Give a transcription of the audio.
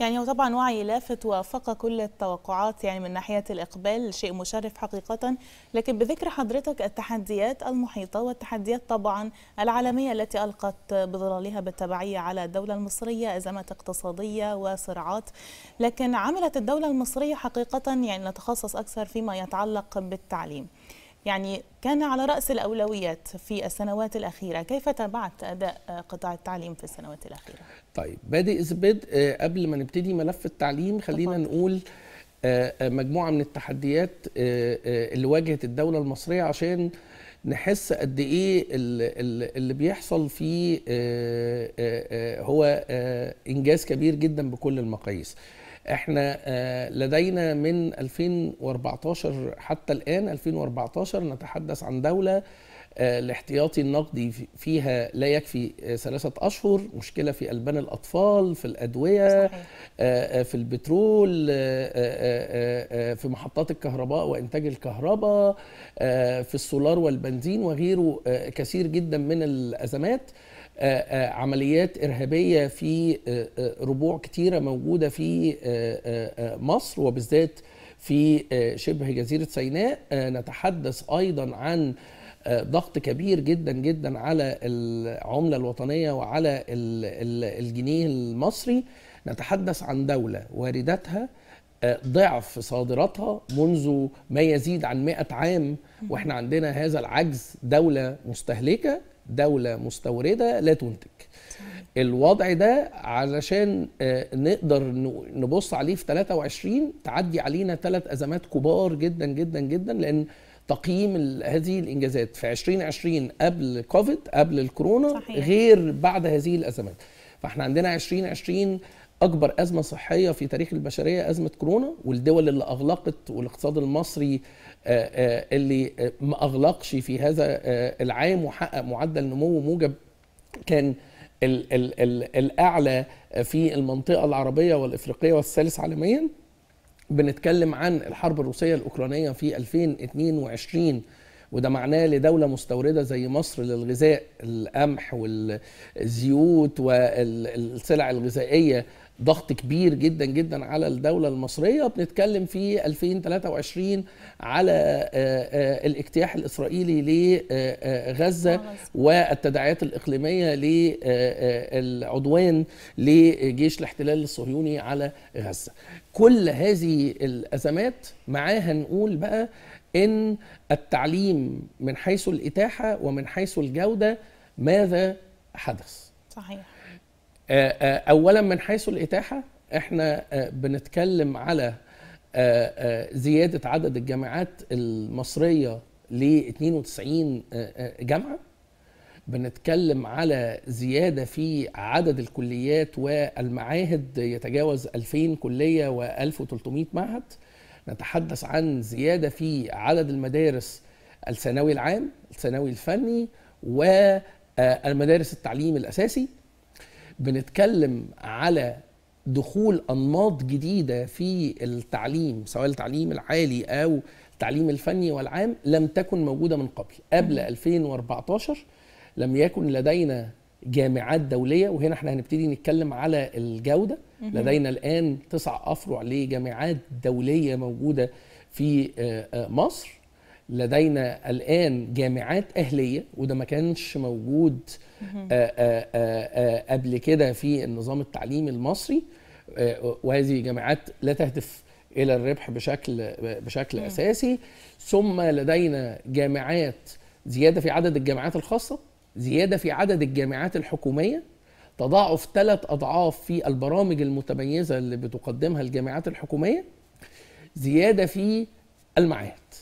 يعني هو طبعا وعي لافت وافق كل التوقعات يعني من ناحية الإقبال شيء مشرف حقيقة لكن بذكر حضرتك التحديات المحيطة والتحديات طبعا العالمية التي ألقت بظلالها بالتبعية على الدولة المصرية أزمات اقتصادية وصراعات لكن عملت الدولة المصرية حقيقة يعني نتخصص أكثر فيما يتعلق بالتعليم يعني كان على رأس الأولويات في السنوات الأخيرة كيف تابعت أداء قطاع التعليم في السنوات الأخيرة؟ طيب بادئ بدء آه، قبل ما نبتدي ملف التعليم خلينا طبعا. نقول آه، آه، مجموعة من التحديات اللي واجهت الدولة المصرية عشان نحس قد ايه اللي بيحصل فيه هو انجاز كبير جدا بكل المقاييس احنا آه، لدينا من 2014 حتى الآن 2014 نتحدث عن دولة الاحتياطي آه، النقدي فيها لا يكفي آه، ثلاثة أشهر مشكلة في ألبان الأطفال في الأدوية صحيح. في البترول في محطات الكهرباء وإنتاج الكهرباء في السولار والبنزين وغيره كثير جدا من الأزمات آه، آه، عمليات إرهابية في آه، ربوع كتيرة موجودة في مصر وبالذات في شبه جزيرة سيناء نتحدث أيضا عن ضغط كبير جدا جدا على العملة الوطنية وعلى الجنيه المصري نتحدث عن دولة وارداتها ضعف صادراتها منذ ما يزيد عن 100 عام واحنا عندنا هذا العجز دولة مستهلكة دولة مستوردة لا تنتج الوضع ده علشان آه، نقدر نبص عليه في 23 تعدي علينا ثلاث أزمات كبار جدا جدا جدا لأن تقييم هذه الإنجازات في 2020 قبل كوفيد قبل الكورونا صحيح. غير بعد هذه الأزمات فاحنا عندنا 2020 اكبر ازمه صحيه في تاريخ البشريه ازمه كورونا والدول اللي اغلقت والاقتصاد المصري آه، آه، اللي ما اغلقش في هذا آه، العام وحقق معدل نمو موجب كان الـ الـ الـ الاعلى في المنطقه العربيه والافريقيه والثالث عالميا بنتكلم عن الحرب الروسيه الاوكرانيه في 2022 وده معناه لدوله مستورده زي مصر للغذاء القمح والزيوت والسلع الغذائيه ضغط كبير جدا جدا على الدولة المصرية بنتكلم في 2023 على آه، آه، الاجتياح الإسرائيلي لغزة آه، والتداعيات الإقليمية للعدوان لجيش الاحتلال الصهيوني على غزة كل هذه الأزمات معاها نقول بقى ان التعليم من حيث الاتاحه ومن حيث الجوده ماذا حدث صحيح آه، آه، اولا من حيث الاتاحه احنا آه، بنتكلم على زياده عدد الجامعات المصريه ل 92 جامعه بنتكلم على زيادة في عدد الكليات والمعاهد يتجاوز 2000 كلية و 1300 معهد نتحدث عن زياده في عدد المدارس الثانوي العام الثانوي الفني والمدارس آه، التعليم الاساسي بنتكلم على دخول انماط جديده في التعليم سواء التعليم العالي او التعليم الفني والعام لم تكن موجوده من قبل قبل 2014 لم يكن لدينا جامعات دوليه وهنا احنا هنبتدي نتكلم على الجوده لدينا الان تسع افرع لجامعات دوليه موجوده في آه، آه، مصر لدينا الان جامعات اهليه وده ما كانش موجود آه، قبل كده في النظام التعليمي المصري وهذه جامعات لا تهدف الى الربح بشكل بشكل اساسي ثم لدينا جامعات زياده في عدد الجامعات الخاصه زياده في عدد الجامعات الحكوميه تضاعف ثلاث اضعاف في البرامج المتميزه اللي بتقدمها الجامعات الحكوميه زياده في المعاهد